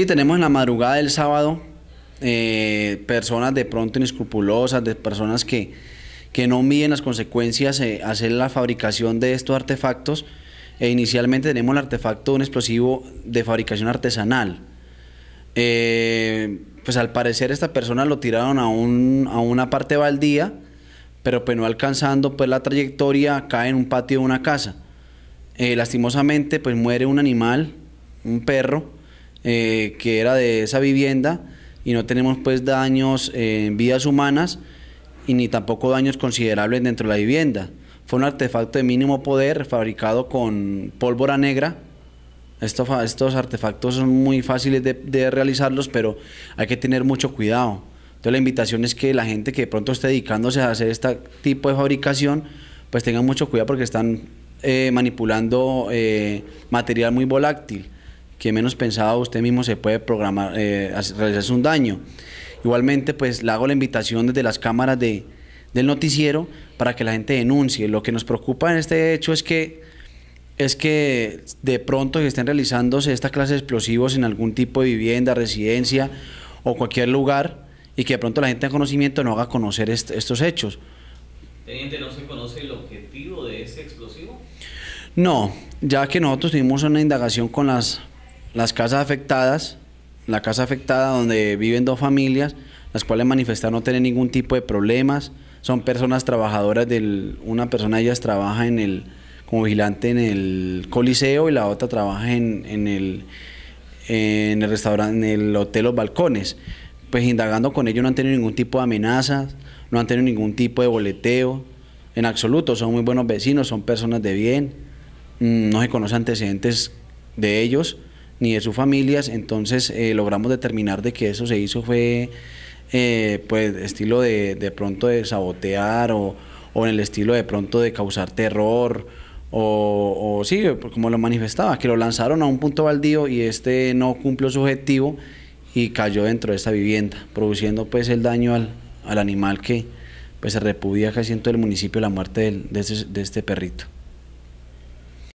Sí, tenemos en la madrugada del sábado eh, personas de pronto inescrupulosas, de personas que, no miden las consecuencias hacen eh, hacer la fabricación de estos artefactos. E inicialmente tenemos el artefacto de un explosivo de fabricación artesanal. Eh, pues al parecer esta persona lo tiraron a, una parte baldía, pero pues no alcanzando pues la trayectoria cae en un patio de una casa. lastimosamente pues muere un animal, un perro, eh, que era de esa vivienda y no tenemos pues daños en vidas humanas y ni tampoco daños considerables dentro de la vivienda. Fue un artefacto de mínimo poder fabricado con pólvora negra. Estos, estos artefactos son muy fáciles de, realizarlos, pero hay que tener mucho cuidado. Entonces la invitación es que la gente que de pronto esté dedicándose a hacer este tipo de fabricación, pues tengan mucho cuidado porque están eh, manipulando eh, material muy volátil que menos pensado usted mismo se puede programar, eh, realizarse un daño. Igualmente, pues le hago la invitación desde las cámaras del noticiero para que la gente denuncie. Lo que nos preocupa en este hecho es que es que de pronto estén realizándose esta clase de explosivos en algún tipo de vivienda, residencia o cualquier lugar y que de pronto la gente de conocimiento no haga conocer estos hechos. Teniente, ¿no se conoce el objetivo de ese explosivo? No, ya que nosotros tuvimos una indagación con las las casas afectadas, la casa afectada donde viven dos familias, las cuales manifestaron no tener ningún tipo de problemas, son personas trabajadoras del, una persona de ellas trabaja en el, como vigilante en el Coliseo y la otra trabaja en, el en el restaurante, en el hotel Los Balcones. Pues indagando con ellos no han tenido ningún tipo de amenazas, no han tenido ningún tipo de boleteo, en absoluto, son muy buenos vecinos, son personas de bien, mm, no se conocen antecedentes de ellos ni de sus familias, entonces eh, logramos determinar de que eso se hizo fue eh, pues estilo de, pronto de sabotear o, en el estilo de pronto de causar terror o, sí, como lo manifestaba, que lo lanzaron a un punto baldío y este no cumplió su objetivo y cayó dentro de esta vivienda, produciendo pues el daño al, animal que pues se repudia casi en todo el municipio la muerte de este perrito.